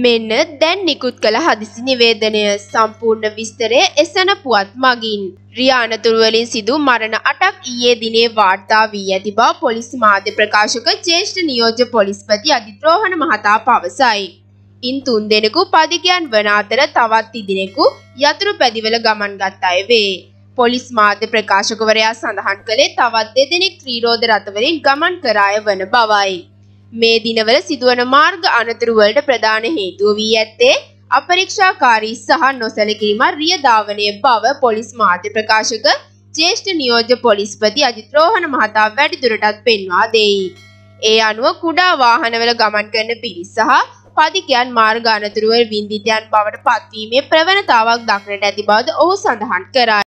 මෙන්න දැන් නිකුත් කළ හදිසි නිවේදනය සම්පූර්ණ විස්තරය එසන පුවත් මගින්. රියානතුරුවලින් සිදු මරණ අටක් ඊයේ දිනේ වාර්තා වී ඇති බව පොලිස් මාධ්‍ය ප්‍රකාශක ජේෂ්ඨ නියෝජ්‍ය පොලිස්පති අධිත්‍රෝහණ මහතා පවසයි. ඉන් තුන් දෙනෙකු පදිගයන් වන අතර තවත් තිදිනෙකු යතුරු පැදිවල ගමන් ගත් අය වේ. පොලිස් මාධ්‍ය ප්‍රකාශකවරයා සඳහන් කළේ තවත් දෙදෙනෙක් ත්‍රීරෝධ රථවලින් ගමන් කරාය වන බවයි. මේ දිනවල සිදුවන මාර්ග අනතුරු වලට ප්‍රධාන හේතුව වී ඇත්තේ අපරීක්ෂාකාරී සහ නොසැලකිලිමත් රියදාවනය බව පොලිස් මාධ්‍ය ප්‍රකාශක ජ්‍යෙෂ්ඨ නියෝජ්‍ය පොලිස්පති අජිත් රෝහණ මහතා වැඩිදුරටත් පෙන්වා දෙයි. ඒ අනුව කුඩා වාහනවල ගමන් කරන පිරිස් සහ පදිකයන් මාර්ග අනතුරුවල් වින්දිතයන් බවට පත්වීමේ ප්‍රවණතාවක් දක්නට ඇති බවද ඔහු සඳහන් කරයි.